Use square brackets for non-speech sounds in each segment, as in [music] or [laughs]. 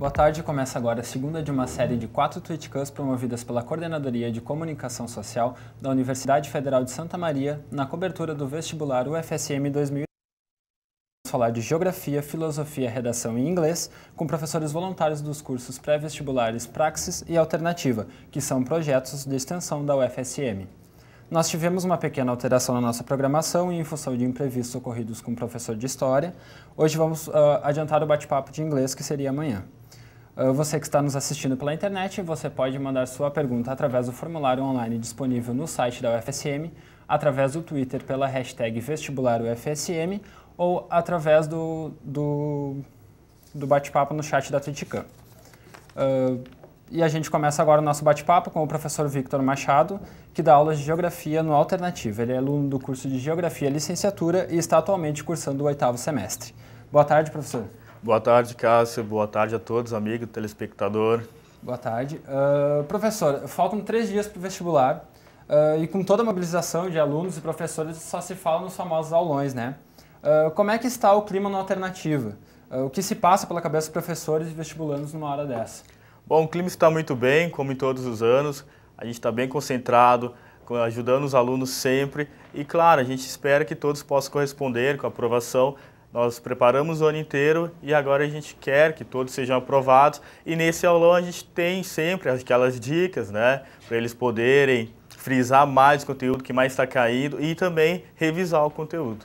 Boa tarde, começa agora a segunda de uma série de quatro Twitcans promovidas pela Coordenadoria de Comunicação Social da Universidade Federal de Santa Maria na cobertura do vestibular UFSM Vamos falar de Geografia, Filosofia, Redação e Inglês com professores voluntários dos cursos pré-vestibulares Praxis e Alternativa, que são projetos de extensão da UFSM. Nós tivemos uma pequena alteração na nossa programação em função de imprevistos ocorridos com o professor de História. Hoje vamos uh, adiantar o bate-papo de inglês, que seria amanhã. Ah, você que está nos assistindo pela internet, você pode mandar sua pergunta através do formulário online disponível no site da UFSM, através do Twitter pela hashtag vestibularUFSM ou através do, do, do bate-papo no chat da Triticam. Uh, ah, e a gente começa agora o nosso bate-papo com o professor Victor Machado, que dá aulas de Geografia no Alternativa. Ele é aluno do curso de Geografia Licenciatura e está atualmente cursando o oitavo semestre. Boa tarde, professor. Boa tarde, Cássio. Boa tarde a todos, amigo, telespectador. Boa tarde. Uh, professor, faltam três dias para o vestibular uh, e com toda a mobilização de alunos e professores só se fala nos famosos aulões, né? Uh, como é que está o clima na alternativa? o que se passa pela cabeça dos professores e vestibulandos numa hora dessa? Bom, o clima está muito bem, como em todos os anos. A gente está bem concentrado, ajudando os alunos sempre. E claro, a gente espera que todos possam corresponder com a aprovação nós preparamos o ano inteiro e agora a gente quer que todos sejam aprovados. E nesse aulão a gente tem sempre aquelas dicas, né? Para eles poderem frisar mais o conteúdo que mais está caindo e também revisar o conteúdo.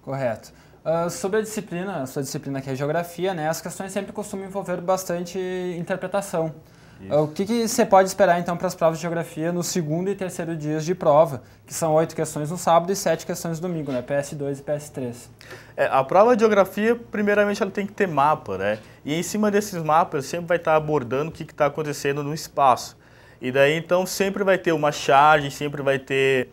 Correto. Uh, sobre a disciplina, a sua disciplina que é geografia, né? As questões sempre costumam envolver bastante interpretação. Isso. É, o que, que, você pode esperar então para as provas de geografia no segundo e terceiro dias de prova, que são oito questões no sábado e sete questões no domingo, né? PS2 e PS3. É, a prova de geografia, primeiramente, ela tem que ter mapa, né? E em cima desses mapas sempre vai estar abordando o que está acontecendo no espaço. E daí então sempre vai ter uma charge, sempre vai ter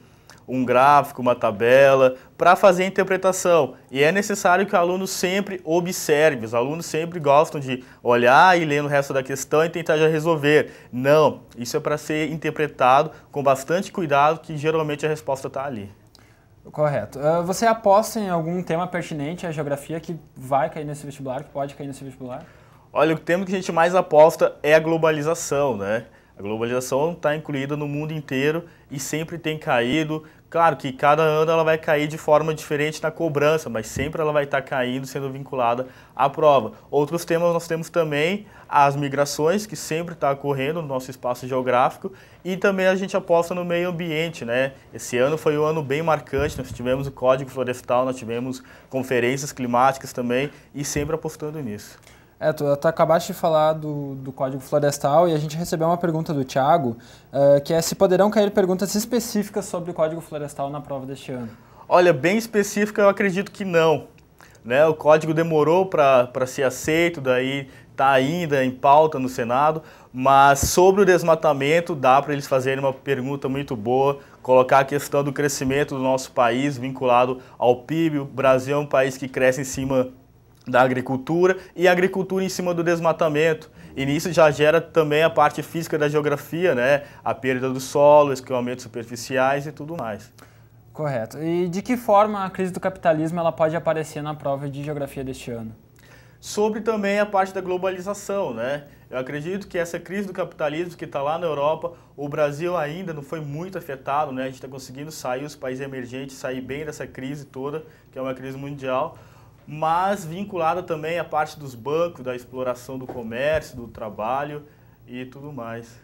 um gráfico, uma tabela, para fazer a interpretação. E é necessário que o aluno sempre observe, os alunos sempre gostam de olhar e ler no resto da questão e tentar já resolver. Não, isso é para ser interpretado com bastante cuidado, que geralmente a resposta está ali. Correto. Ah, você aposta em algum tema pertinente à geografia que vai cair nesse vestibular, que pode cair nesse vestibular? Olha, o tema que a gente mais aposta é a globalização, né? A globalização está incluída no mundo inteiro e sempre tem caído. Claro que cada ano ela vai cair de forma diferente na cobrança, mas sempre ela vai estar tá caindo, sendo vinculada à prova. Outros temas nós temos também as migrações, que sempre está ocorrendo no nosso espaço geográfico, e também a gente aposta no meio ambiente. Né? Esse ano foi um ano bem marcante, nós tivemos o Código Florestal, nós tivemos conferências climáticas também, e sempre apostando nisso. É, tu, tu, acabaste de falar do, do Código Florestal e a gente recebeu uma pergunta do Tiago, uh, eh, que é se poderão cair perguntas específicas sobre o Código Florestal na prova deste ano. Olha, bem específica eu acredito que não. Né? O código demorou para ser aceito, daí está ainda em pauta no Senado, mas sobre o desmatamento dá para eles fazerem uma pergunta muito boa, colocar a questão do crescimento do nosso país vinculado ao PIB. O Brasil é um país que cresce em cima da agricultura e agricultura em cima do desmatamento. E nisso já gera também a parte física da geografia, né? a perda do solo, escoamentos superficiais e tudo mais. Correto. E de que forma a crise do capitalismo ela pode aparecer na prova de geografia deste ano? Sobre também a parte da globalização, né? Eu acredito que essa crise do capitalismo que está lá na Europa, o Brasil ainda não foi muito afetado, né? A gente está conseguindo sair, os países emergentes sair bem dessa crise toda, que é uma crise mundial mas vinculada também à parte dos bancos, da exploração do comércio, do trabalho e tudo mais.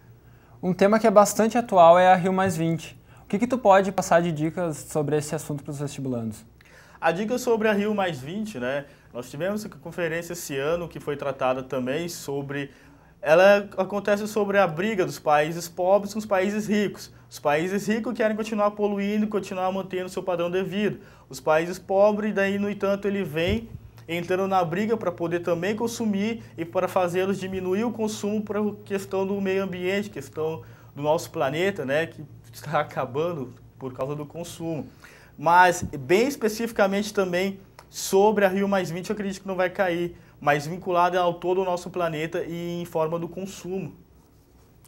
Um tema que é bastante atual é a Rio Mais 20. O que, que tu pode passar de dicas sobre esse assunto para os vestibulandos? A dica sobre a Rio Mais 20, né? Nós tivemos uma conferência esse ano que foi tratada também sobre ela acontece sobre a briga dos países pobres com os países ricos. Os países ricos querem continuar poluindo, continuar mantendo seu padrão de vida. Os países pobres, daí, no entanto, ele vem entrando na briga para poder também consumir e para fazê-los diminuir o consumo para questão do meio ambiente, questão do nosso planeta, né, que está [laughs] acabando por causa do consumo. Mas, bem especificamente também sobre a Rio eu acredito que não vai cair, mas vinculada ao todo o nosso planeta e em forma do consumo.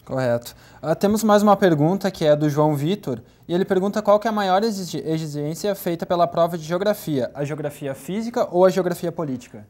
Correto. Uh, temos mais uma pergunta que é do João Vitor, e ele pergunta qual que é a maior exigência feita pela prova de geografia, a geografia física ou a geografia política?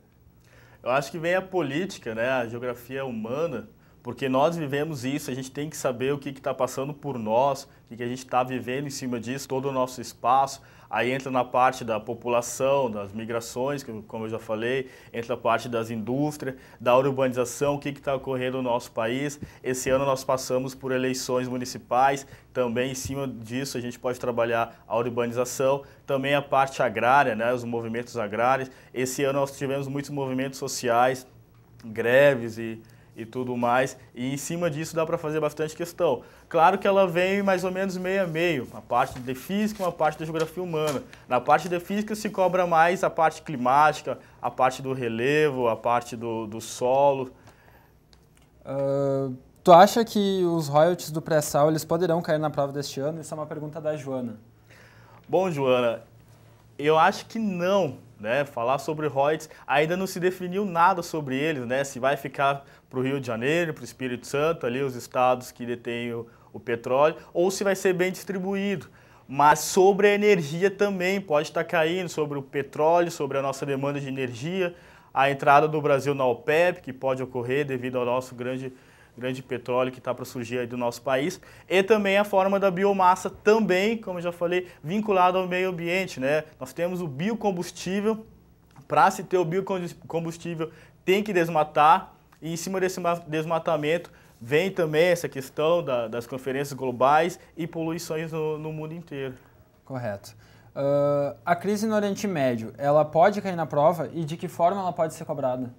Eu acho que vem a política, né, a geografia humana, porque nós vivemos isso, a gente tem que saber o que está passando por nós, o que, que a gente está vivendo em cima disso, todo o nosso espaço, Aí entra na parte da população, das migrações, que, como eu já falei, entra a parte das indústrias, da urbanização, o que está ocorrendo no nosso país. Esse ano nós passamos por eleições municipais, também em cima disso a gente pode trabalhar a urbanização, também a parte agrária, né, os movimentos agrários. Esse ano nós tivemos muitos movimentos sociais, greves e e tudo mais. E em cima disso dá para fazer bastante questão. Claro que ela vem mais ou menos meio a meio, uma parte de física e uma parte de geografia humana. Na parte de física se cobra mais a parte climática, a parte do relevo, a parte do, do solo. Uh, tu acha que os royalties do pré-sal eles poderão cair na prova deste ano? Isso é uma pergunta da Joana. Bom, Joana, eu acho que não. Né, falar sobre royalties, ainda não se definiu nada sobre eles, né, se vai ficar para o Rio de Janeiro, para o Espírito Santo, ali os estados que detêm o, o petróleo, ou se vai ser bem distribuído mas sobre a energia também pode estar caindo, sobre o petróleo, sobre a nossa demanda de energia, a entrada do Brasil na OPEP, que pode ocorrer devido ao nosso grande, grande petróleo que está para surgir aí do nosso país, e também a forma da biomassa também, como eu já falei, vinculada ao meio ambiente. Né? Nós temos o biocombustível, para se ter o biocombustível tem que desmatar, e em cima desse desmatamento vem também essa questão da, das conferências globais e poluições no, no mundo inteiro. Correto. Uh, a crise no Oriente Médio, ela pode cair na prova e de que forma ela pode ser cobrada?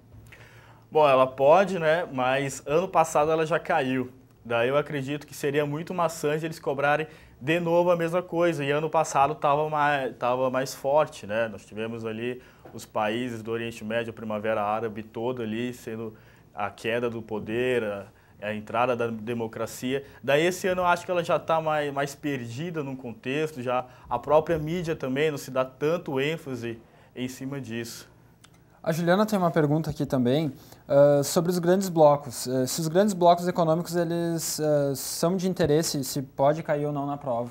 Bom, ela pode, né? Mas ano passado ela já caiu. Daí eu acredito que seria muito maçante eles cobrarem de novo a mesma coisa. E ano passado estava mais, tava mais forte, né? Nós tivemos ali os países do Oriente Médio, a Primavera Árabe toda ali sendo a queda do poder, a, a entrada da democracia. Daí esse ano eu acho que ela já está mais, mais perdida num contexto, já a própria mídia também não se dá tanto ênfase em cima disso. A Juliana tem uma pergunta aqui também uh, sobre os grandes blocos. Uh, se os grandes blocos econômicos eles uh, são de interesse, se pode cair ou não na prova?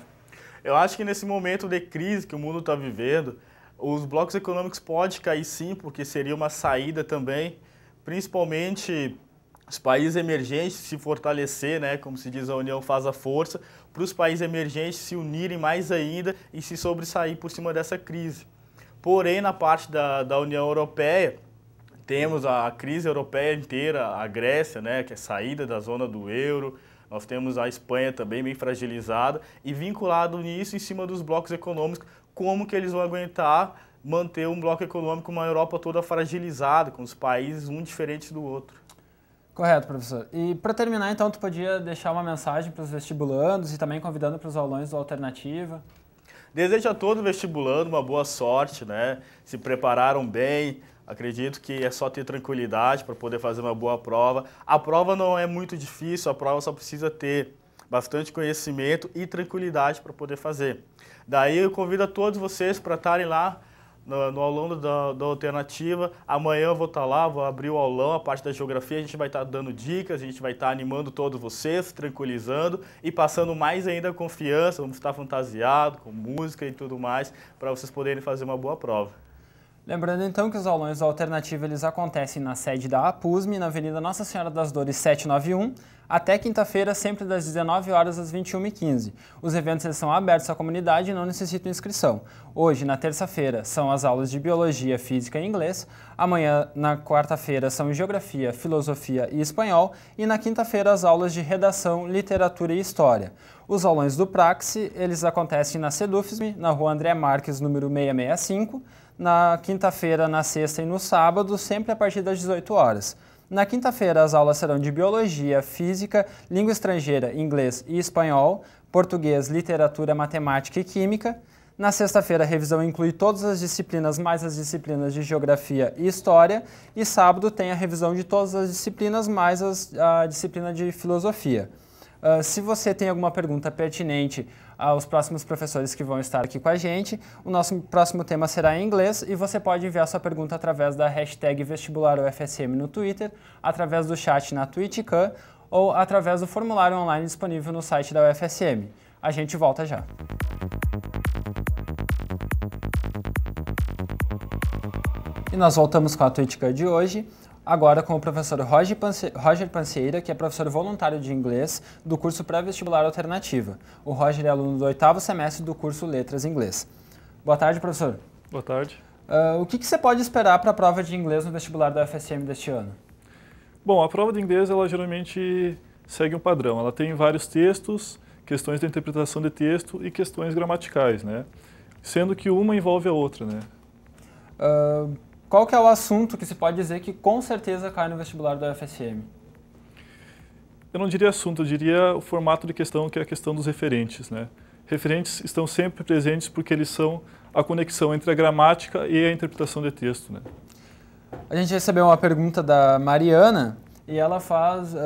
Eu acho que nesse momento de crise que o mundo está vivendo, os blocos econômicos pode cair sim, porque seria uma saída também principalmente os países emergentes se fortalecer, né, como se diz, a união faz a força, para os países emergentes se unirem mais ainda e se sobressair por cima dessa crise. Porém, na parte da, da União Europeia, temos a crise europeia inteira, a Grécia, né, que é saída da zona do euro, nós temos a Espanha também bem fragilizada e vinculado nisso em cima dos blocos econômicos, como que eles vão aguentar manter um bloco econômico, uma Europa toda fragilizada, com os países um diferente do outro. Correto, professor. E para terminar, então, tu podia deixar uma mensagem para os vestibulandos e também convidando para os aulões do Alternativa? Desejo a todo vestibulando uma boa sorte, né? Se prepararam bem, Acredito que é só ter tranquilidade para poder fazer uma boa prova. A prova não é muito difícil, a prova só precisa ter bastante conhecimento e tranquilidade para poder fazer. Daí eu convido a todos vocês para estarem lá no, no aulão da, da, Alternativa. Amanhã eu vou estar tá lá, vou abrir o aulão, a parte da geografia. A gente vai estar tá dando dicas, a gente vai estar tá animando todos vocês, tranquilizando e passando mais ainda a confiança. Vamos estar fantasiado, com música e tudo mais, para vocês poderem fazer uma boa prova. Lembrando então que os aulões alternativos alternativa eles acontecem na sede da APUSM, na Avenida Nossa Senhora das Dores 791, até quinta-feira, sempre das 19 horas às 21h15. Os eventos eles são abertos à comunidade e não necessitam inscrição. Hoje, na terça-feira, são as aulas de Biologia, Física e Inglês. Amanhã, na quarta-feira, são Geografia, Filosofia e Espanhol. E na quinta-feira, as aulas de Redação, Literatura e História. Os aulões do Praxe, eles acontecem na SEDUFSME, na rua André Marques, número 665, na quinta-feira, na sexta e no sábado, sempre a partir das 18 horas. Na quinta-feira, as aulas serão de biologia, física, língua estrangeira, inglês e espanhol, português, literatura, matemática e química. Na sexta-feira, a revisão inclui todas as disciplinas, mais as disciplinas de geografia e história. E sábado tem a revisão de todas as disciplinas, mais as, a disciplina de filosofia. Uh, se você tem alguma pergunta pertinente aos próximos professores que vão estar aqui com a gente. O nosso próximo tema será em inglês e você pode enviar sua pergunta através da hashtag vestibularUFSM no Twitter, através do chat na TwitchCam ou através do formulário online disponível no site da UFSM. A gente volta já. E nós voltamos com a TwitchCam de hoje agora com o professor Roger, Panceira, que é professor voluntário de inglês do curso pré-vestibular alternativa. O Roger é aluno do oitavo semestre do curso Letras Inglês. Boa tarde, professor. Boa tarde. Uh, o que, que, você pode esperar para a prova de inglês no vestibular da UFSM deste ano? Bom, a prova de inglês ela geralmente segue um padrão. Ela tem vários textos, questões de interpretação de texto e questões gramaticais, né? Sendo que uma envolve a outra, né? Uh qual que é o assunto que se pode dizer que com certeza cai no vestibular da UFSM? Eu não diria assunto, eu diria o formato de questão, que é a questão dos referentes. Né? Referentes estão sempre presentes porque eles são a conexão entre a gramática e a interpretação de texto. Né? A gente recebeu uma pergunta da Mariana e ela faz uh,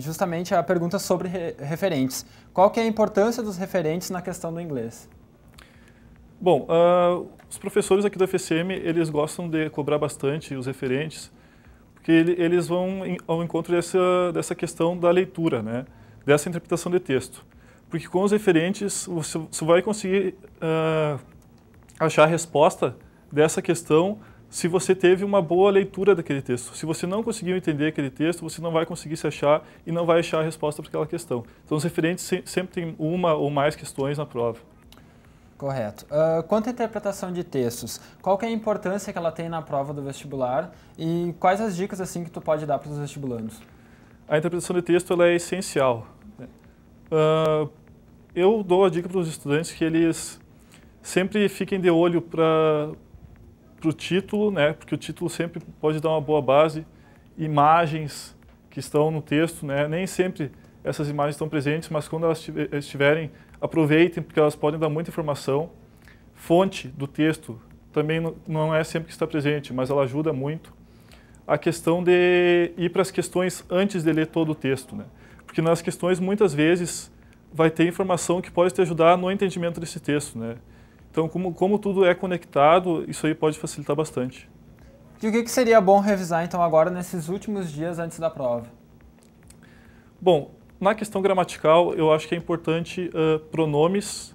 justamente a pergunta sobre re referentes. Qual que é a importância dos referentes na questão do inglês? Bom, uh, os professores aqui do FSM, eles gostam de cobrar bastante os referentes, porque eles vão ao encontro dessa, dessa questão da leitura, né? dessa interpretação de texto. Porque com os referentes, você, você vai conseguir uh, achar a resposta dessa questão se você teve uma boa leitura daquele texto. Se você não conseguiu entender aquele texto, você não vai conseguir se achar e não vai achar a resposta para aquela questão. Então, os referentes sempre têm uma ou mais questões na prova. Correto. Uh, quanto à interpretação de textos, qual que é a importância que ela tem na prova do vestibular e quais as dicas assim que tu pode dar para os vestibulandos? A interpretação de texto é essencial. Uh, eu dou a dica para os estudantes que eles sempre fiquem de olho para o título, né? porque o título sempre pode dar uma boa base, imagens que estão no texto, né? nem sempre essas imagens estão presentes, mas quando elas eh, estiverem, aproveitem, porque elas podem dar muita informação. Fonte do texto também não é sempre que está presente, mas ela ajuda muito. A questão de ir para as questões antes de ler todo o texto, né? Porque nas questões, muitas vezes, vai ter informação que pode te ajudar no entendimento desse texto, né? Então, como, como tudo é conectado, isso aí pode facilitar bastante. E o que, que seria bom revisar, então, agora, nesses últimos dias antes da prova? Bom, na questão gramatical, eu acho que é importante uh, pronomes,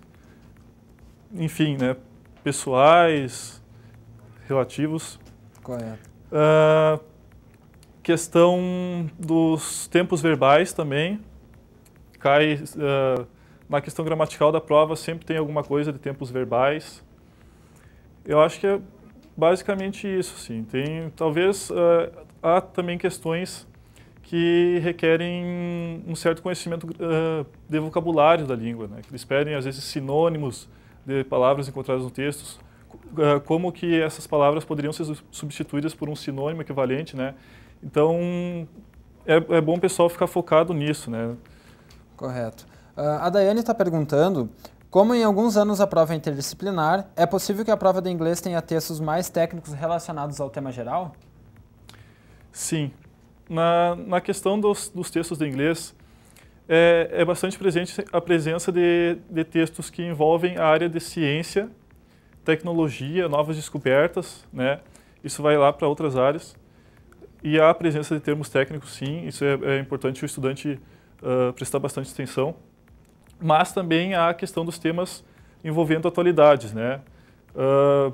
enfim, né, pessoais, relativos. Correto. Uh, questão dos tempos verbais também. Cai uh, na questão gramatical da prova, sempre tem alguma coisa de tempos verbais. Eu acho que é basicamente isso, sim. Tem, talvez há também questões que requerem um certo conhecimento uh, de vocabulário da língua, né? que eles pedem às vezes sinônimos de palavras encontradas no texto, uh, ah, como que essas palavras poderiam ser substituídas por um sinônimo equivalente, né? Então é, é bom o pessoal ficar focado nisso, né? Correto. Uh, a Daiane está perguntando como em alguns anos a prova é interdisciplinar, é possível que a prova de inglês tenha textos mais técnicos relacionados ao tema geral? Sim, na, na questão dos, dos textos de inglês, é, é, bastante presente a presença de, de textos que envolvem a área de ciência, tecnologia, novas descobertas, né? Isso vai lá para outras áreas. E há a presença de termos técnicos, sim, isso é, é importante o estudante uh, prestar bastante atenção. Mas também há a questão dos temas envolvendo atualidades, né? Uh,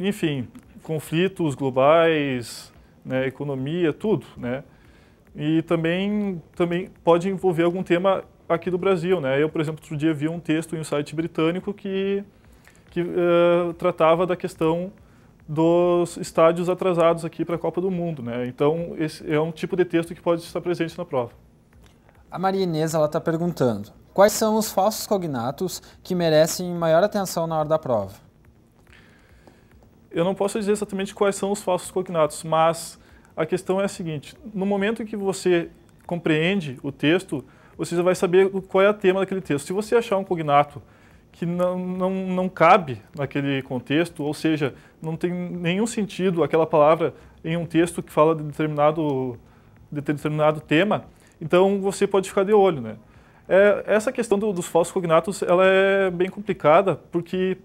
enfim, conflitos globais, né, economia, tudo, né? E também, também pode envolver algum tema aqui do Brasil, né? Eu, por exemplo, outro dia vi um texto em um site britânico que, que uh, tratava da questão dos estádios atrasados aqui para a Copa do Mundo, né? Então, esse é um tipo de texto que pode estar presente na prova. A Maria Inês, ela está perguntando, quais são os falsos cognatos que merecem maior atenção na hora da prova? Eu não posso dizer exatamente quais são os falsos cognatos, mas a questão é a seguinte: no momento que você compreende o texto, você já vai saber qual é o tema daquele texto. Se você achar um cognato que não, não, não cabe naquele contexto, ou seja, não tem nenhum sentido aquela palavra em um texto que fala de determinado, de determinado tema, então você pode ficar de olho, né? É, essa questão do, dos falsos cognatos ela é bem complicada porque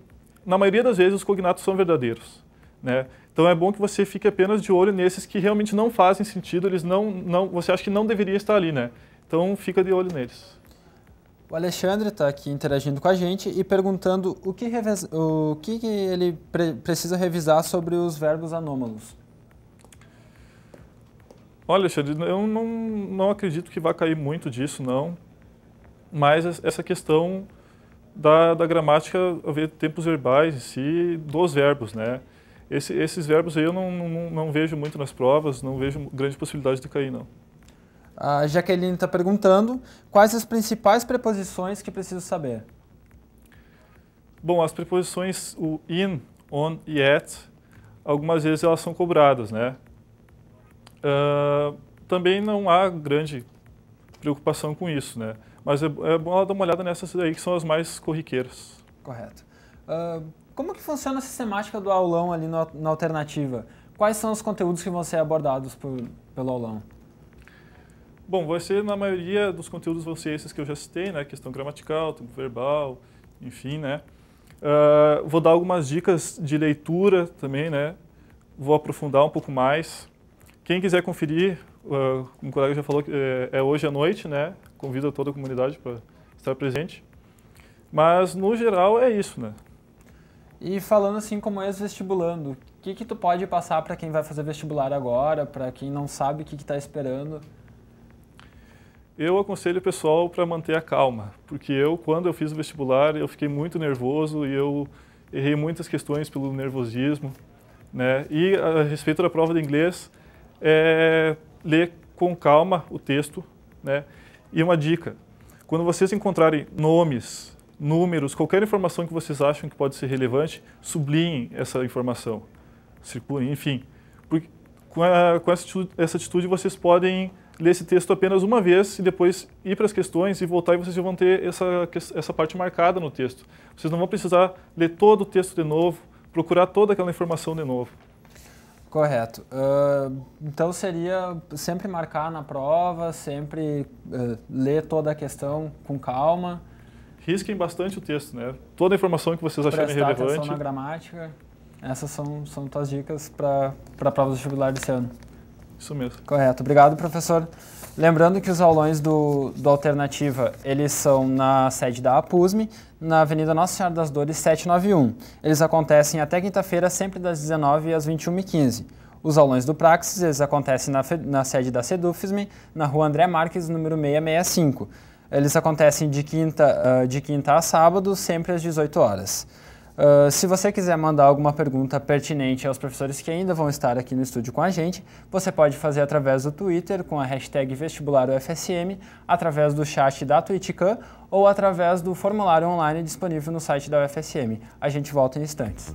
na maioria das vezes, os cognatos são verdadeiros. Né? Então é bom que você fique apenas de olho nesses que realmente não fazem sentido, eles não, não, você acha que não deveria estar ali, né? Então fica de olho neles. O Alexandre está aqui interagindo com a gente e perguntando o que, o que, ele pre precisa revisar sobre os verbos anômalos. Olha, Alexandre, eu não, não acredito que vá cair muito disso, não. Mas essa questão da, da gramática haver tempos verbais em si dos verbos, né? Esse, esses verbos aí eu não, não, não, vejo muito nas provas, não vejo grande possibilidade de cair, não. A Jaqueline está perguntando quais as principais preposições que preciso saber. Bom, as preposições, o in, on e at, algumas vezes elas são cobradas, né? Uh, também não há grande preocupação com isso, né? Mas é, é bom dar uma olhada nessas aí que são as mais corriqueiras. Correto. Uh, como que funciona a sistemática do aulão ali no, na alternativa? Quais são os conteúdos que vão ser abordados por, pelo aulão? Bom, vai ser, na maioria dos conteúdos, vão ser esses que eu já citei, né? Questão gramatical, tempo verbal, enfim, né? Uh, vou dar algumas dicas de leitura também, né? Vou aprofundar um pouco mais. Quem quiser conferir, uh, ah, como o colega já falou, é, é hoje à noite, né? convido toda a comunidade para estar presente. Mas, no geral, é isso, né? E falando assim como ex-vestibulando, o que, que tu pode passar para quem vai fazer vestibular agora, para quem não sabe o que está esperando? Eu aconselho o pessoal para manter a calma, porque eu, quando eu fiz o vestibular, eu fiquei muito nervoso e eu errei muitas questões pelo nervosismo. Né? E a respeito da prova de inglês, é, ler com calma o texto, né? E uma dica: quando vocês encontrarem nomes, números, qualquer informação que vocês acham que pode ser relevante, sublinhem essa informação, circulem, enfim. Porque com, a, com essa, atitude, essa atitude vocês podem ler esse texto apenas uma vez e depois ir para as questões e voltar e vocês vão ter essa, essa parte marcada no texto. Vocês não vão precisar ler todo o texto de novo, procurar toda aquela informação de novo. Correto. Uh, então seria sempre marcar na prova, sempre uh, ler toda a questão com calma. Risquem bastante o texto, né? Toda a informação que vocês acharem relevante. Prestar atenção na gramática. Essas são, são tuas dicas para a prova do jubilar desse ano. Isso mesmo. Correto. Obrigado, professor. Lembrando que os aulões do, do Alternativa, eles são na sede da APUSME, na Avenida Nossa Senhora das Dores 791. Eles acontecem até quinta-feira, sempre das 19 às 21h15. Os aulões do Praxis, eles acontecem na, na sede da SEDUFSME, na rua André Marques, número 665. Eles acontecem de quinta, ah, de quinta a sábado, sempre às 18 horas. Ah, se você quiser mandar alguma pergunta pertinente aos professores que ainda vão estar aqui no estúdio com a gente, você pode fazer através do Twitter com a hashtag vestibularUFSM, através do chat da Twitchcam ou através do formulário online disponível no site da UFSM. A gente volta em instantes.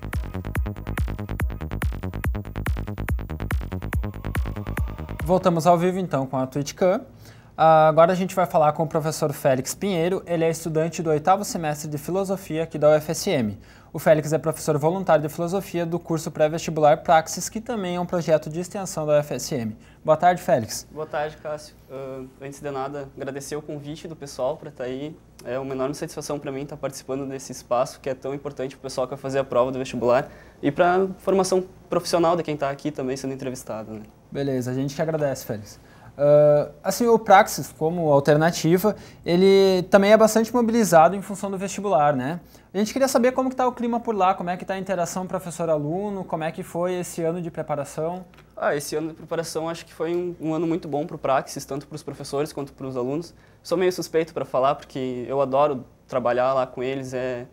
Voltamos ao vivo então com a Twitchcam. Uh, ah, agora a gente vai falar com o professor Félix Pinheiro, ele é estudante do oitavo semestre de Filosofia aqui da UFSM. O Félix é professor voluntário de filosofia do curso pré-vestibular Praxis, que também é um projeto de extensão da UFSM. Boa tarde, Félix. Boa tarde, Cássio. Uh, antes de nada, agradecer o convite do pessoal para estar tá aí. É uma enorme satisfação para mim estar tá participando desse espaço que é tão importante para o pessoal que vai fazer a prova do vestibular e para a formação profissional de quem está aqui também sendo entrevistado. Né? Beleza, a gente que agradece, Félix. Uh, assim, o Praxis, como alternativa, ele também é bastante mobilizado em função do vestibular, né? A gente queria saber como está o clima por lá, como é que está a interação professor-aluno, como é que foi esse ano de preparação? Ah, esse ano de preparação acho que foi um, um ano muito bom para o Praxis, tanto para os professores quanto para os alunos. Sou meio suspeito para falar, porque eu adoro trabalhar lá com eles, é,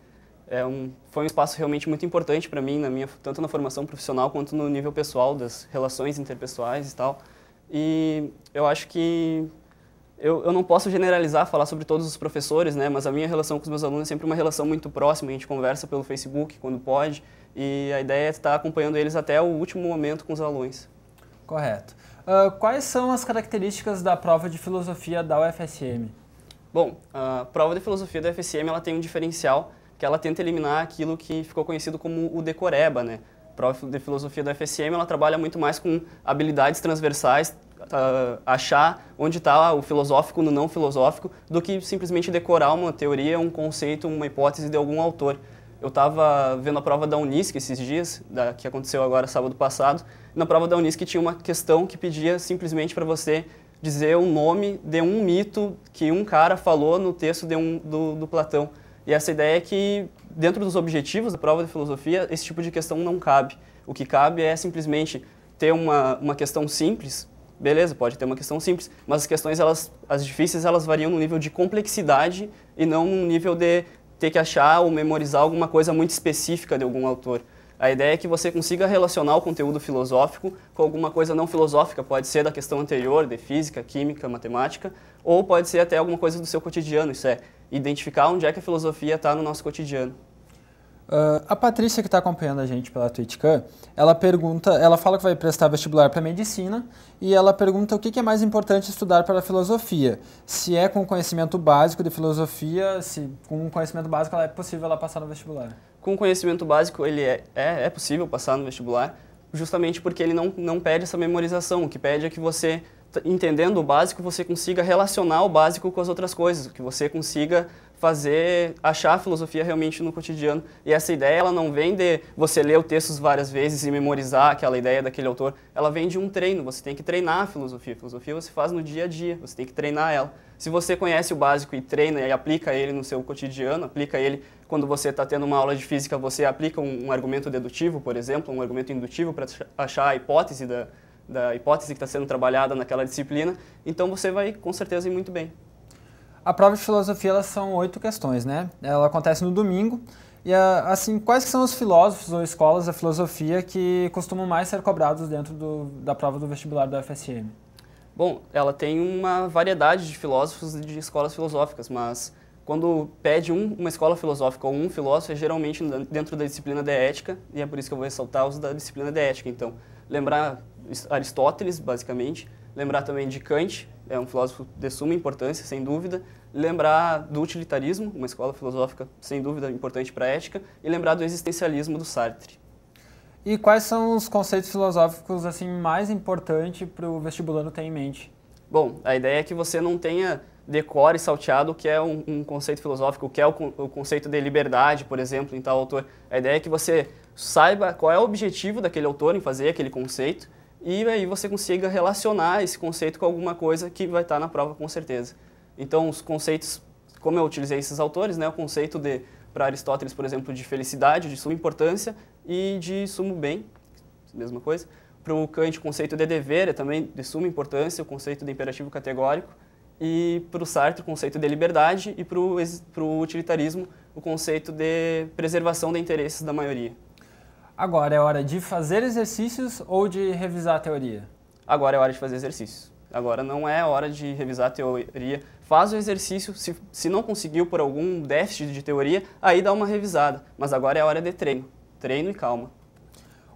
é um, foi um espaço realmente muito importante para mim, na minha, tanto na formação profissional quanto no nível pessoal, das relações interpessoais e tal. E eu acho que eu, eu não posso generalizar, falar sobre todos os professores, né? Mas a minha relação com os meus alunos é sempre uma relação muito próxima. A gente conversa pelo Facebook quando pode e a ideia é estar acompanhando eles até o último momento com os alunos. Correto. Uh, quais são as características da prova de filosofia da UFSM? Bom, a prova de filosofia da UFSM ela tem um diferencial que ela tenta eliminar aquilo que ficou conhecido como o decoreba, né? prova de filosofia da FSM, ela trabalha muito mais com habilidades transversais, uh, achar onde está o filosófico no não filosófico, do que simplesmente decorar uma teoria, um conceito, uma hipótese de algum autor. Eu estava vendo a prova da Unisc esses dias, da, que aconteceu agora sábado passado. Na prova da Unisc tinha uma questão que pedia simplesmente para você dizer o nome de um mito que um cara falou no texto de um, do, do Platão. E essa ideia é que dentro dos objetivos da prova de filosofia, esse tipo de questão não cabe. O que cabe é simplesmente ter uma, uma questão simples, beleza, pode ter uma questão simples, mas as questões, elas, as difíceis, elas variam no nível de complexidade e não no nível de ter que achar ou memorizar alguma coisa muito específica de algum autor. A ideia é que você consiga relacionar o conteúdo filosófico com alguma coisa não filosófica, pode ser da questão anterior, de física, química, matemática, ou pode ser até alguma coisa do seu cotidiano, isso é identificar onde é que a filosofia está no nosso cotidiano. Uh, a Patrícia, que está acompanhando a gente pela TwitchCam, ela pergunta, ela fala que vai prestar vestibular para medicina e ela pergunta o que, que, é mais importante estudar para a filosofia. Se é com conhecimento básico de filosofia, se com conhecimento básico ela é possível ela passar no vestibular. Com conhecimento básico ele é, é, é possível passar no vestibular, justamente porque ele não, não pede essa memorização. O que pede é que você entendendo o básico, você consiga relacionar o básico com as outras coisas, que você consiga fazer, achar a filosofia realmente no cotidiano. E essa ideia, ela não vem de você ler o textos várias vezes e memorizar aquela ideia daquele autor. Ela vem de um treino, você tem que treinar a filosofia. A filosofia você faz no dia a dia, você tem que treinar ela. Se você conhece o básico e treina e aplica ele no seu cotidiano, aplica ele quando você está tendo uma aula de física, você aplica um, um, argumento dedutivo, por exemplo, um argumento indutivo para achar a hipótese da, da hipótese que está sendo trabalhada naquela disciplina, então você vai com certeza ir muito bem. A prova de filosofia elas são oito questões, né? Ela acontece no domingo. E ah, assim, quais são os filósofos ou escolas da filosofia que costumam mais ser cobrados dentro do, da prova do vestibular da FSM? Bom, ela tem uma variedade de filósofos e de escolas filosóficas, mas quando pede um, uma escola filosófica ou um filósofo, é geralmente dentro da disciplina de ética, e é por isso que eu vou ressaltar os da disciplina de ética. Então, lembrar Aristóteles, basicamente. Lembrar também de Kant, é um filósofo de suma importância, sem dúvida. Lembrar do utilitarismo, uma escola filosófica, sem dúvida, importante para a ética. E lembrar do existencialismo do Sartre. E quais são os conceitos filosóficos assim mais importantes para o vestibulando ter em mente? Bom, a ideia é que você não tenha decore salteado o que é um, um, conceito filosófico, o que é o, o, conceito de liberdade, por exemplo, em tal autor. A ideia é que você saiba qual é o objetivo daquele autor em fazer aquele conceito e aí você consiga relacionar esse conceito com alguma coisa que vai estar tá na prova com certeza. Então, os conceitos, como eu utilizei esses autores, né, o conceito de, para Aristóteles, por exemplo, de felicidade, de suma importância e de sumo bem, mesma coisa. Para o Kant, o conceito de dever é também de suma importância, o conceito de imperativo categórico. E para o Sartre, o conceito de liberdade e para o utilitarismo, o conceito de preservação de interesses da maioria. Agora é hora de fazer exercícios ou de revisar a teoria? Agora é hora de fazer exercícios. Agora não é hora de revisar a teoria. Faz o exercício, se, se não conseguiu por algum déficit de teoria, aí dá uma revisada. Mas agora é hora de treino. Treino e calma.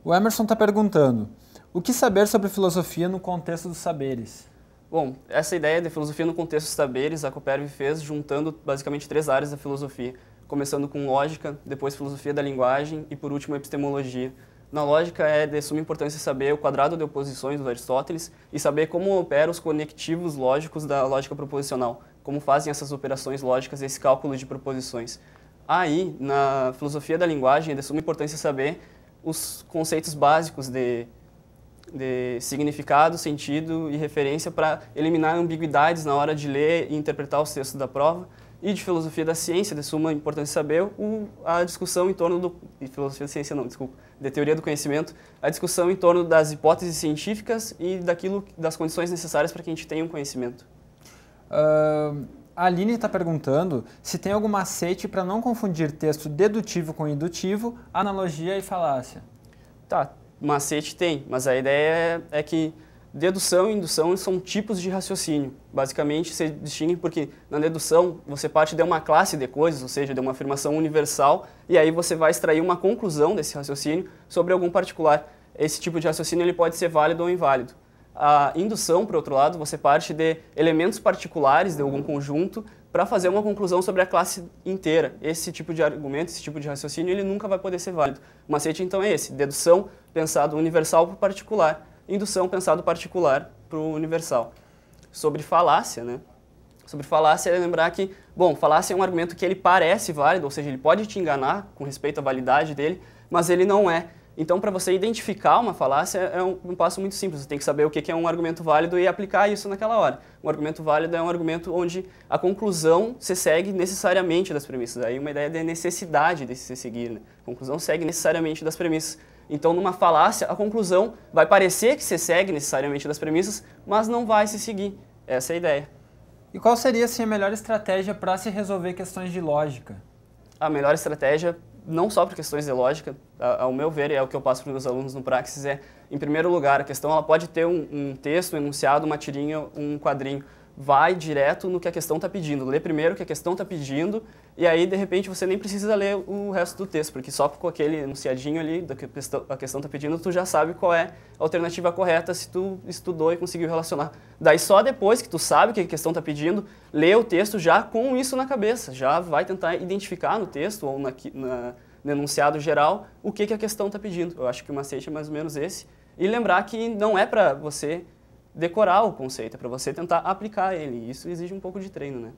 O Emerson está perguntando, o que saber sobre filosofia no contexto dos saberes? Bom, essa ideia de filosofia no contexto dos saberes, a Copérnico fez juntando basicamente três áreas da filosofia, começando com lógica, depois filosofia da linguagem e por último epistemologia. Na lógica é de suma importância saber o quadrado de oposições do Aristóteles e saber como operam os conectivos lógicos da lógica proposicional, como fazem essas operações lógicas, esse cálculo de proposições. Aí, na filosofia da linguagem, é de suma importância saber os conceitos básicos de, de significado, sentido e referência para eliminar ambiguidades na hora de ler e interpretar os textos da prova e de filosofia da ciência, de suma importância saber, o, a discussão em torno do... de filosofia da ciência não, desculpa, de teoria do conhecimento, a discussão em torno das hipóteses científicas e daquilo, das condições necessárias para que a gente tenha um conhecimento. Uh, a Aline está perguntando se tem algum macete para não confundir texto dedutivo com indutivo, analogia e falácia. Tá, macete tem, mas a ideia é, é que Dedução e indução são tipos de raciocínio. Basicamente, se distinguem porque na dedução você parte de uma classe de coisas, ou seja, de uma afirmação universal, e aí você vai extrair uma conclusão desse raciocínio sobre algum particular. Esse tipo de raciocínio ele pode ser válido ou inválido. A indução, por outro lado, você parte de elementos particulares de algum conjunto para fazer uma conclusão sobre a classe inteira. Esse tipo de argumento, esse tipo de raciocínio, ele nunca vai poder ser válido. O macete, então, é esse. Dedução pensado universal para particular indução pensado particular para o universal. Sobre falácia, né? Sobre falácia é lembrar que, bom, falácia é um argumento que ele parece válido, ou seja, ele pode te enganar com respeito à validade dele, mas ele não é. Então, para você identificar uma falácia é um, um, passo muito simples. Você tem que saber o que, que é um argumento válido e aplicar isso naquela hora. Um argumento válido é um argumento onde a conclusão se segue necessariamente das premissas. Aí uma ideia de necessidade de se seguir. Né? A conclusão segue necessariamente das premissas. Então, numa falácia, a conclusão vai parecer que se segue necessariamente das premissas, mas não vai se seguir. Essa é a ideia. E qual seria assim, a melhor estratégia para se resolver questões de lógica? A melhor estratégia, não só para questões de lógica, ao meu ver, é o que eu passo para os meus alunos no Praxis, é, em primeiro lugar, a questão ela pode ter um, um texto, um enunciado, uma tirinha, um quadrinho vai direto no que a questão está pedindo. Lê primeiro o que a questão está pedindo e aí, de repente, você nem precisa ler o resto do texto, porque só com aquele enunciadinho ali do que a questão está tá pedindo, tu já sabe qual é a alternativa correta se tu estudou e conseguiu relacionar. Daí, só depois que tu sabe o que a questão está pedindo, lê o texto já com isso na cabeça, já vai tentar identificar no texto ou na, na, no enunciado geral o que, que a questão está pedindo. Eu acho que o macete é mais ou menos esse. E lembrar que não é para você decorar o conceito, é para você tentar aplicar ele. Isso exige um pouco de treino, né?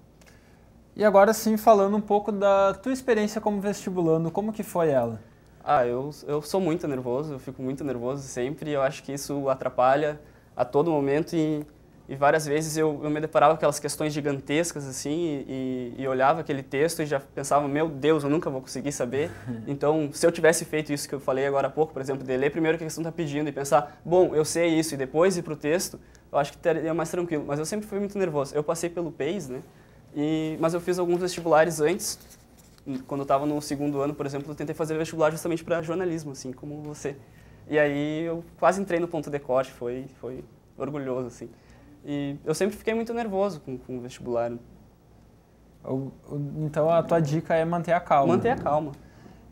E agora sim, falando um pouco da tua experiência como vestibulando, como que foi ela? Ah, eu, eu sou muito nervoso, eu fico muito nervoso sempre, eu acho que isso atrapalha a todo momento e e várias vezes eu, eu, me deparava com aquelas questões gigantescas assim e, e, olhava aquele texto e já pensava meu Deus eu nunca vou conseguir saber [laughs] então se eu tivesse feito isso que eu falei agora há pouco por exemplo de ler primeiro o que a questão está pedindo e pensar bom eu sei isso e depois ir para o texto eu acho que teria mais tranquilo mas eu sempre fui muito nervoso eu passei pelo PEIS, né e mas eu fiz alguns vestibulares antes quando eu estava no segundo ano por exemplo eu tentei fazer vestibular justamente para jornalismo assim como você e aí eu quase entrei no ponto de corte foi foi orgulhoso assim e eu sempre fiquei muito nervoso com, com o vestibular. Então a tua dica é manter a calma. Manter a calma.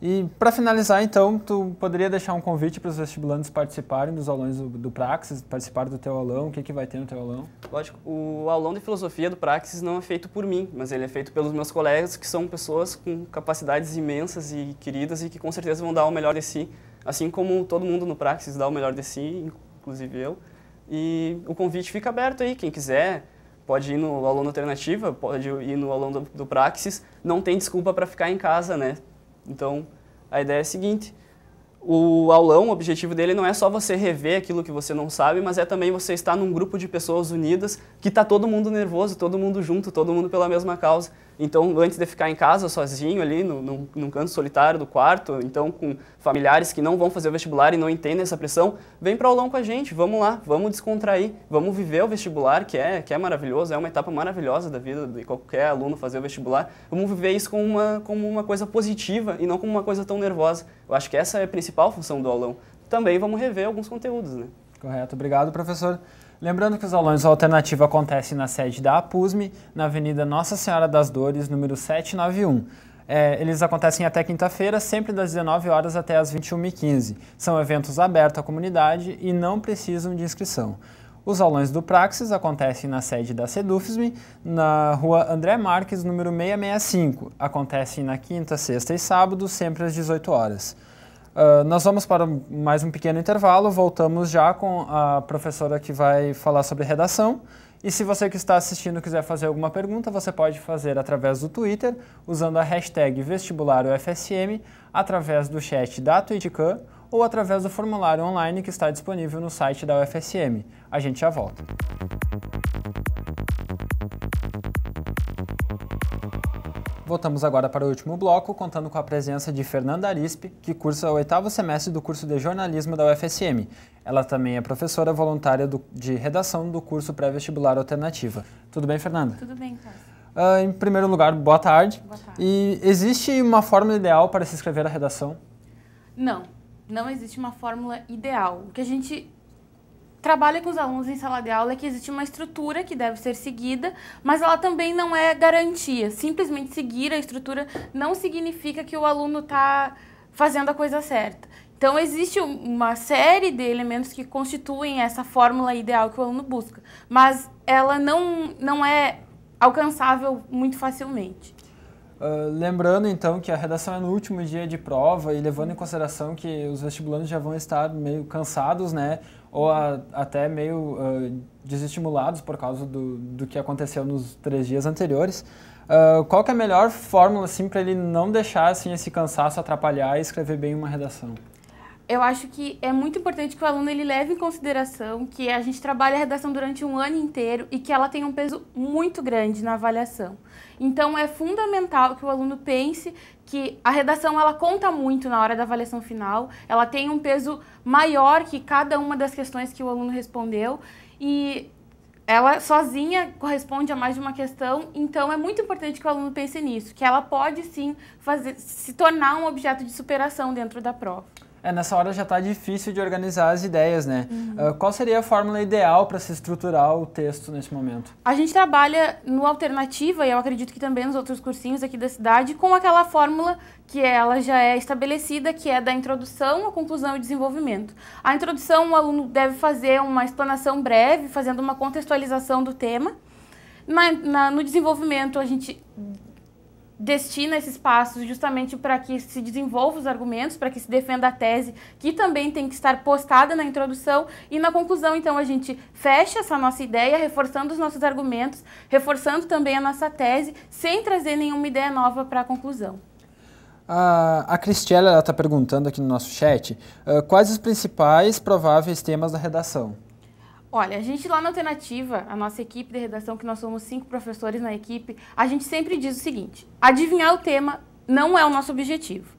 E para finalizar, então, tu poderia deixar um convite para os vestibulantes participarem dos aulões do, do Praxis, participar do teu aulão, o que, que vai ter no teu aulão? Lógico, o aulão de filosofia do Praxis não é feito por mim, mas ele é feito pelos meus colegas, que são pessoas com capacidades imensas e queridas e que com certeza vão dar o melhor de si, assim como todo mundo no Praxis dá o melhor de si, inclusive eu. E o convite fica aberto aí, quem quiser pode ir no aluno alternativa, pode ir no aluno do, do Praxis, não tem desculpa para ficar em casa, né? Então, a ideia é a seguinte, o aulão, o objetivo dele não é só você rever aquilo que você não sabe, mas é também você estar num grupo de pessoas unidas, que está todo mundo nervoso, todo mundo junto, todo mundo pela mesma causa. Então, antes de ficar em casa sozinho ali, no, num, num canto solitário do quarto, então com familiares que não vão fazer o vestibular e não entendem essa pressão, vem para o aulão com a gente, vamos lá, vamos descontrair, vamos viver o vestibular, que é, que é maravilhoso, é uma etapa maravilhosa da vida de qualquer aluno fazer o vestibular. Vamos viver isso como uma, como uma coisa positiva e não como uma coisa tão nervosa. Eu acho que essa é a principal função do aulão. Também vamos rever alguns conteúdos, né? Correto, obrigado, professor. Lembrando que os aulões alternativos acontecem na sede da APUSME, na Avenida Nossa Senhora das Dores, número 791. É, eles acontecem até quinta-feira, sempre das 19 horas até as 21h15. São eventos abertos à comunidade e não precisam de inscrição. Os aulões do Praxis acontecem na sede da Sedufsme, na rua André Marques, número 665. Acontecem na quinta, sexta e sábado, sempre às 18 horas. Uh, nós vamos para mais um pequeno intervalo, voltamos já com a professora que vai falar sobre redação. E se você que está assistindo quiser fazer alguma pergunta, você pode fazer através do Twitter, usando a hashtag vestibularUFSM, através do chat da Twitcam ou através do formulário online que está disponível no site da UFSM. A gente já volta. Voltamos agora para o último bloco, contando com a presença de Fernanda Arispe, que cursa o oitavo semestre do curso de jornalismo da UFSM. Ela também é professora voluntária do, de redação do curso pré-vestibular alternativa. Tudo bem, Fernanda? Tudo bem, Carlos. Então. Uh, em primeiro lugar, boa tarde. Boa tarde. E existe uma fórmula ideal para se escrever à redação? Não, não existe uma fórmula ideal. O que a gente trabalha com os alunos em sala de aula é que existe uma estrutura que deve ser seguida, mas ela também não é garantia. Simplesmente seguir a estrutura não significa que o aluno está fazendo a coisa certa. Então, existe uma série de elementos que constituem essa fórmula ideal que o aluno busca, mas ela não, não é alcançável muito facilmente. Uh, lembrando então que a redação é no último dia de prova e levando em consideração que os vestibulandos já vão estar meio cansados, né? ou a, até meio uh, desestimulados por causa do, do que aconteceu nos três dias anteriores. Uh, qual que é a melhor fórmula assim, para ele não deixar assim, esse cansaço atrapalhar e escrever bem uma redação? eu acho que é muito importante que o aluno ele leve em consideração que a gente trabalha a redação durante um ano inteiro e que ela tem um peso muito grande na avaliação. Então é fundamental que o aluno pense que a redação ela conta muito na hora da avaliação final, ela tem um peso maior que cada uma das questões que o aluno respondeu e ela sozinha corresponde a mais de uma questão, então é muito importante que o aluno pense nisso, que ela pode sim fazer, se tornar um objeto de superação dentro da prova. É, nessa hora já está difícil de organizar as ideias, né? Uhum. Uh, qual seria a fórmula ideal para se estruturar o texto nesse momento? A gente trabalha no Alternativa, e eu acredito que também nos outros cursinhos aqui da cidade, com aquela fórmula que ela já é estabelecida, que é da introdução, a conclusão e desenvolvimento. A introdução, o aluno deve fazer uma explanação breve, fazendo uma contextualização do tema. Na, na, no desenvolvimento, a gente destina esses espaços justamente para que se desenvolva os argumentos, para que se defenda a tese, que também tem que estar postada na introdução e na conclusão, então, a gente fecha essa nossa ideia, reforçando os nossos argumentos, reforçando também a nossa tese, sem trazer nenhuma ideia nova para a conclusão. A, a Cristiela está perguntando aqui no nosso chat uh, quais os principais prováveis temas da redação. Olha, a gente lá na Alternativa, a nossa equipe de redação, que nós somos cinco professores na equipe, a gente sempre diz o seguinte: adivinhar o tema não é o nosso objetivo.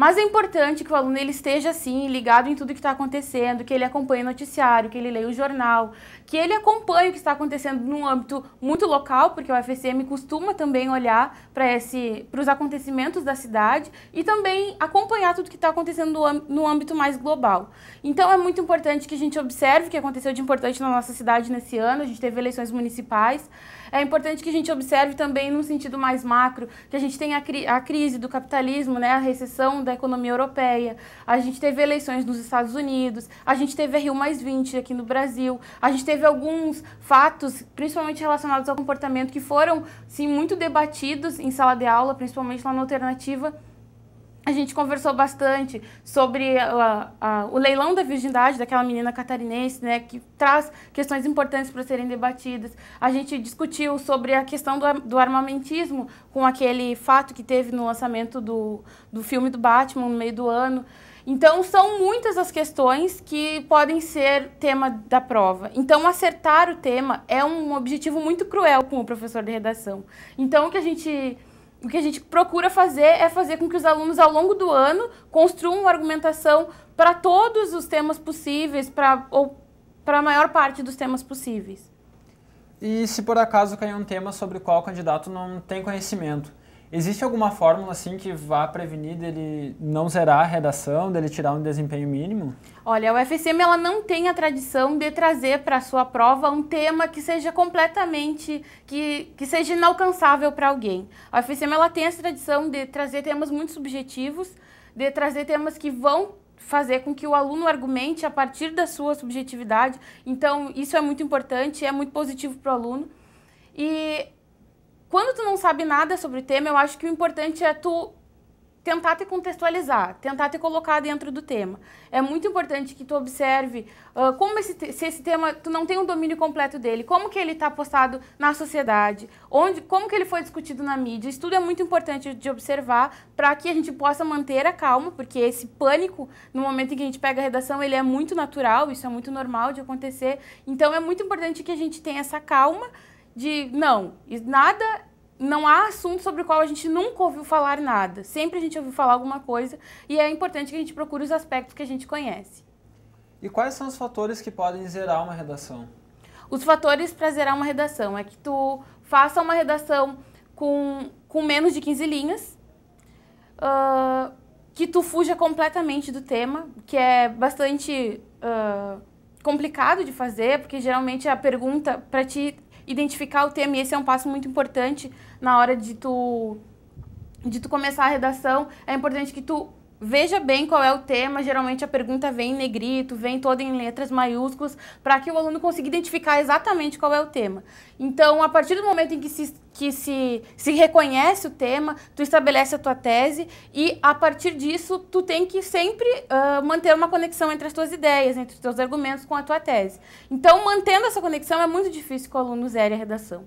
Mas é importante que o aluno ele esteja assim ligado em tudo que está acontecendo, que ele acompanhe o noticiário, que ele leia o jornal, que ele acompanhe o que está acontecendo num âmbito muito local, porque o FSM costuma também olhar para esse, para os acontecimentos da cidade e também acompanhar tudo que está acontecendo no âmbito mais global. Então é muito importante que a gente observe o que aconteceu de importante na nossa cidade nesse ano. A gente teve eleições municipais é importante que a gente observe também num sentido mais macro, que a gente tem a, cri a crise do capitalismo, né, a recessão da economia europeia, a gente teve eleições nos Estados Unidos, a gente teve a Rio mais 20 aqui no Brasil, a gente teve alguns fatos, principalmente relacionados ao comportamento, que foram, sim, muito debatidos em sala de aula, principalmente lá na alternativa, a gente conversou bastante sobre a, ah, a, ah, o leilão da virgindade daquela menina catarinense, né, que traz questões importantes para serem debatidas. A gente discutiu sobre a questão do, do, armamentismo com aquele fato que teve no lançamento do, do filme do Batman no meio do ano. Então, são muitas as questões que podem ser tema da prova. Então, acertar o tema é um objetivo muito cruel com o professor de redação. Então, o que a gente o que a gente procura fazer é fazer com que os alunos, ao longo do ano, construam uma argumentação para todos os temas possíveis, pra, ou para a maior parte dos temas possíveis. E se por acaso cair um tema sobre o qual o candidato não tem conhecimento, Existe alguma fórmula assim que vá prevenir dele não zerar a redação, dele tirar um desempenho mínimo? Olha, a UFSM ela não tem a tradição de trazer para sua prova um tema que seja completamente que, que seja inalcançável para alguém. A UFSM ela tem essa tradição de trazer temas muito subjetivos, de trazer temas que vão fazer com que o aluno argumente a partir da sua subjetividade. Então, isso é muito importante, é muito positivo para o aluno. E quando tu não sabe nada sobre o tema, eu acho que o importante é tu tentar te contextualizar, tentar te colocar dentro do tema. É muito importante que tu observe uh, como esse, se esse tema tu não tem um domínio completo dele, como que ele está postado na sociedade, onde, como que ele foi discutido na mídia. Isso tudo é muito importante de observar para que a gente possa manter a calma, porque esse pânico no momento em que a gente pega a redação ele é muito natural, isso é muito normal de acontecer. Então é muito importante que a gente tenha essa calma de não, nada, não há assunto sobre o qual a gente nunca ouviu falar nada. Sempre a gente ouviu falar alguma coisa e é importante que a gente procure os aspectos que a gente conhece. E quais são os fatores que podem zerar uma redação? Os fatores para zerar uma redação é que tu faça uma redação com, com menos de 15 linhas, uh, que tu fuja completamente do tema, que é bastante uh, complicado de fazer, porque geralmente a pergunta para ti identificar o tema, e esse é um passo muito importante na hora de tu, de tu começar a redação. É importante que tu Veja bem qual é o tema, geralmente a pergunta vem em negrito, vem toda em letras maiúsculas, para que o aluno consiga identificar exatamente qual é o tema. Então, a partir do momento em que se, que se, se reconhece o tema, tu estabelece a tua tese e, a partir disso, tu tem que sempre uh, manter uma conexão entre as tuas ideias, entre os teus argumentos com a tua tese. Então, mantendo essa conexão, é muito difícil que o aluno zere a redação.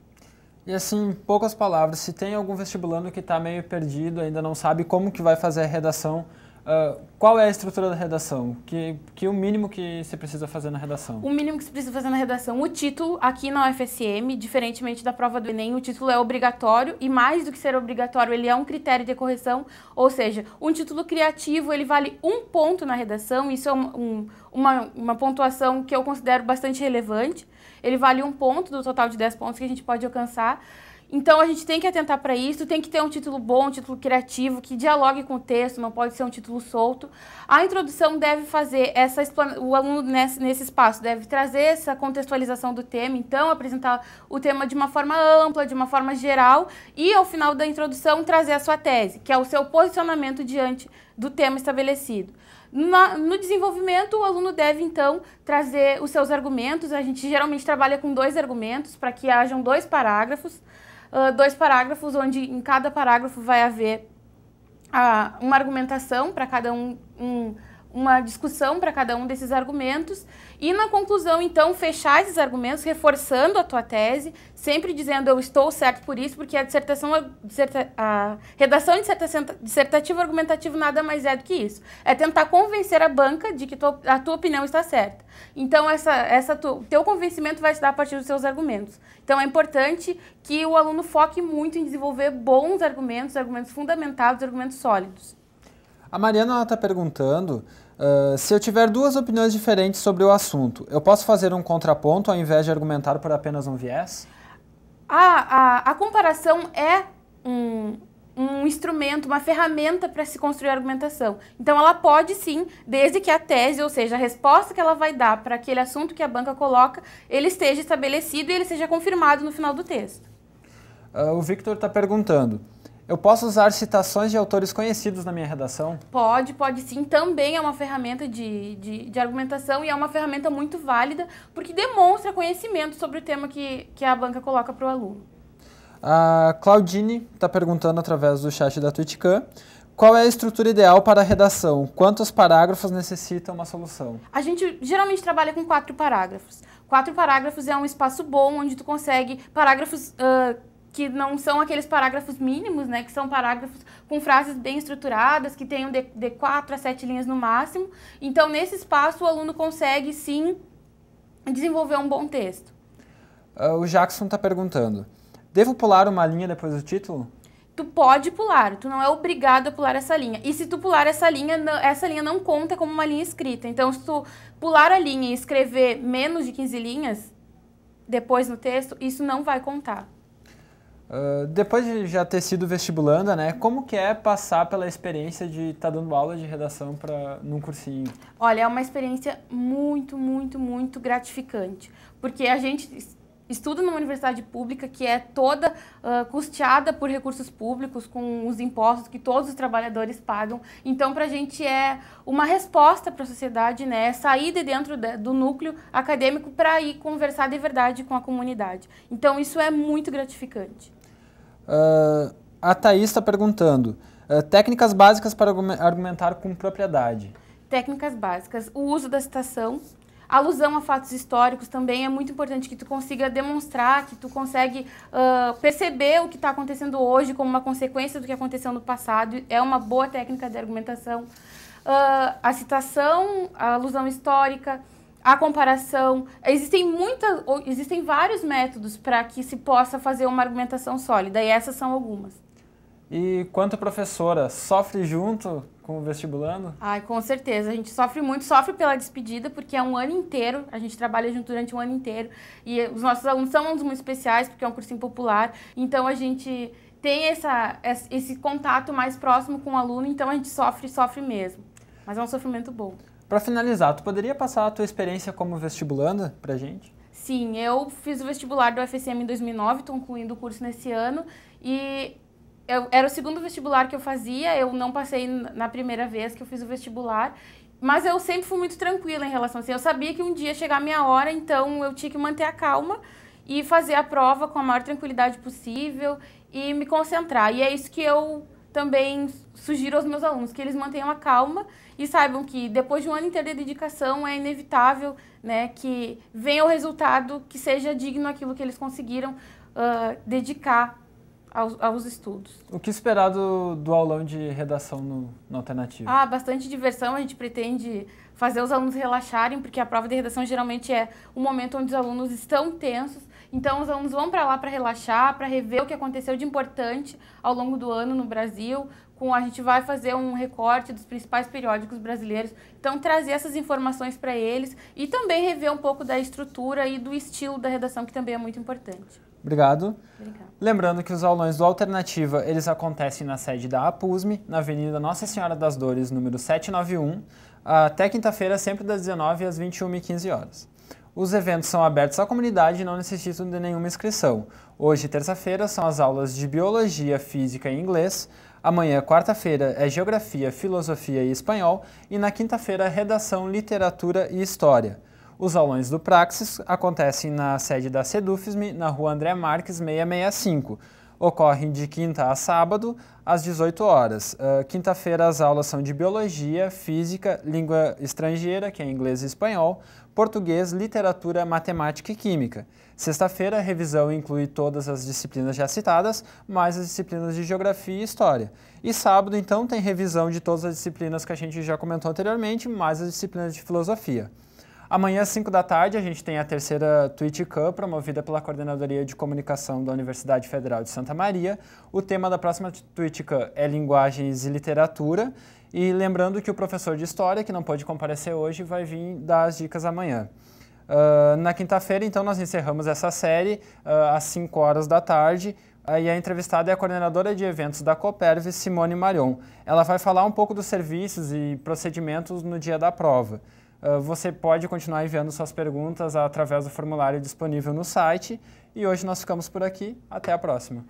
E assim, em poucas palavras, se tem algum vestibulando que está meio perdido, ainda não sabe como que vai fazer a redação, ah, qual é a estrutura da redação? Que, que o mínimo que você precisa fazer na redação? O mínimo que você precisa fazer na redação. O título, aqui na UFSM, diferentemente da prova do Enem, o título é obrigatório e mais do que ser obrigatório, ele é um critério de correção, ou seja, um título criativo, ele vale um ponto na redação, isso é um, um, uma, uma pontuação que eu considero bastante relevante, ele vale um ponto do total de 10 pontos que a gente pode alcançar, então a gente tem que atentar para isso, tem que ter um título bom, um título criativo, que dialogue com o texto, não pode ser um título solto. A introdução deve fazer essa o aluno nesse, nesse espaço deve trazer essa contextualização do tema, então apresentar o tema de uma forma ampla, de uma forma geral e ao final da introdução trazer a sua tese, que é o seu posicionamento diante do tema estabelecido. no desenvolvimento, o aluno deve, então, trazer os seus argumentos. A gente geralmente trabalha com dois argumentos para que hajam dois parágrafos. Ah, dois parágrafos, onde em cada parágrafo vai haver uh, uma argumentação para cada um, um uma discussão para cada um desses argumentos e na conclusão então fechar esses argumentos reforçando a tua tese, sempre dizendo eu estou certo por isso, porque a dissertação a, disserta, a redação dissertativa argumentativa nada mais é do que isso. É tentar convencer a banca de que tu, a tua opinião está certa. Então essa essa tu, teu convencimento vai se dar a partir dos seus argumentos. Então é importante que o aluno foque muito em desenvolver bons argumentos, argumentos fundamentados, argumentos sólidos. A Mariana está perguntando ah, se eu tiver duas opiniões diferentes sobre o assunto, eu posso fazer um contraponto ao invés de argumentar por apenas um viés? A, a, a comparação é um, um instrumento, uma ferramenta para se construir a argumentação. Então ela pode sim, desde que a tese, ou seja, a resposta que ela vai dar para aquele assunto que a banca coloca, ele esteja estabelecido e ele seja confirmado no final do texto. Uh, o Victor está perguntando. Eu posso usar citações de autores conhecidos na minha redação? Pode, pode sim. Também é uma ferramenta de, de, de argumentação e é uma ferramenta muito válida porque demonstra conhecimento sobre o tema que, que a banca coloca para o aluno. A Claudine está perguntando através do chat da Twitchcam qual é a estrutura ideal para a redação? Quantos parágrafos necessitam uma solução? A gente geralmente trabalha com quatro parágrafos. Quatro parágrafos é um espaço bom onde tu consegue parágrafos uh, que não são aqueles parágrafos mínimos, né, que são parágrafos com frases bem estruturadas, que tenham de, de quatro a sete linhas no máximo. Então, nesse espaço, o aluno consegue sim desenvolver um bom texto. Uh, o Jackson está perguntando, devo pular uma linha depois do título? Tu pode pular, tu não é obrigado a pular essa linha. E se tu pular essa linha, essa linha não conta como uma linha escrita. Então, se tu pular a linha e escrever menos de 15 linhas depois no texto, isso não vai contar. Ah, depois de já ter sido vestibulanda, né, como que é passar pela experiência de estar tá dando aula de redação para num cursinho? Olha, é uma experiência muito, muito, muito gratificante, porque a gente estuda numa universidade pública que é toda uh, custeada por recursos públicos, com os impostos que todos os trabalhadores pagam. Então, para a gente é uma resposta para a sociedade, né? É sair de dentro de, do núcleo acadêmico para ir conversar de verdade com a comunidade. Então, isso é muito gratificante. Uh, a Thaís está perguntando: uh, técnicas básicas para argumentar com propriedade técnicas básicas, o uso da citação, alusão a fatos históricos também é muito importante que tu consiga demonstrar, que tu consegue uh, perceber o que está acontecendo hoje como uma consequência do que aconteceu no passado. É uma boa técnica de argumentação. Uh, a citação, a alusão histórica, a comparação. Existem muitas, existem vários métodos para que se possa fazer uma argumentação sólida e essas são algumas. E quanto professora, sofre junto com o vestibulando? Ai, com certeza. A gente sofre muito, sofre pela despedida, porque é um ano inteiro, a gente trabalha junto durante um ano inteiro. E os nossos alunos são alunos muito especiais, porque é um cursinho popular. Então a gente tem essa, esse contato mais próximo com o aluno, então a gente sofre, sofre mesmo. Mas é um sofrimento bom. Para finalizar, tu poderia passar a tua experiência como vestibulando pra gente? Sim, eu fiz o vestibular do UFSM em 2009, estou concluindo o curso nesse ano e eu, era o segundo vestibular que eu fazia, eu não passei na primeira vez que eu fiz o vestibular. Mas eu sempre fui muito tranquila em relação a assim, Eu sabia que um dia ia chegar a minha hora, então eu tinha que manter a calma e fazer a prova com a maior tranquilidade possível e me concentrar. E é isso que eu também sugiro aos meus alunos, que eles mantenham a calma e saibam que depois de um ano inteiro de dedicação é inevitável né, que venha o resultado que seja digno aquilo que eles conseguiram uh, dedicar aos, aos, estudos. O que esperar do, do aulão de redação no, no alternativo? Ah, bastante diversão. A gente pretende fazer os alunos relaxarem, porque a prova de redação geralmente é o momento onde os alunos estão tensos. Então, os alunos vão para lá para relaxar, para rever o que aconteceu de importante ao longo do ano no Brasil. Com a gente vai fazer um recorte dos principais periódicos brasileiros. Então, trazer essas informações para eles e também rever um pouco da estrutura e do estilo da redação, que também é muito importante. Obrigado. Obrigado. Lembrando que os aulões do Alternativa, eles acontecem na sede da APUSME, na Avenida Nossa Senhora das Dores, número 791, até quinta-feira, sempre das 19 às 21h15 horas. Os eventos são abertos à comunidade e não necessitam de nenhuma inscrição. Hoje, terça-feira, são as aulas de Biologia, Física e Inglês. Amanhã, quarta-feira, é Geografia, Filosofia e Espanhol. E na quinta-feira, Redação, Literatura e História. Os aulões do Praxis acontecem na sede da Sedufism, na rua André Marques 665. Ocorrem de quinta a sábado, às 18 horas. Uh, Quinta-feira as aulas são de Biologia, Física, Língua Estrangeira, que é inglês e espanhol, Português, Literatura, Matemática e Química. Sexta-feira a revisão inclui todas as disciplinas já citadas, mais as disciplinas de Geografia e História. E sábado, então, tem revisão de todas as disciplinas que a gente já comentou anteriormente, mais as disciplinas de Filosofia. Amanhã, às 5 da tarde, a gente tem a terceira Twitch Cup, promovida pela Coordenadoria de Comunicação da Universidade Federal de Santa Maria. O tema da próxima Twitch Cup é Linguagens e Literatura. E lembrando que o professor de História, que não pôde comparecer hoje, vai vir dar as dicas amanhã. Uh, na quinta-feira, então, nós encerramos essa série uh, às 5 horas da tarde. E a entrevistada é a coordenadora de eventos da Coperv, Simone Marion. Ela vai falar um pouco dos serviços e procedimentos no dia da prova. Ah, você pode continuar enviando suas perguntas através do formulário disponível no site. E hoje nós ficamos por aqui. Até a próxima!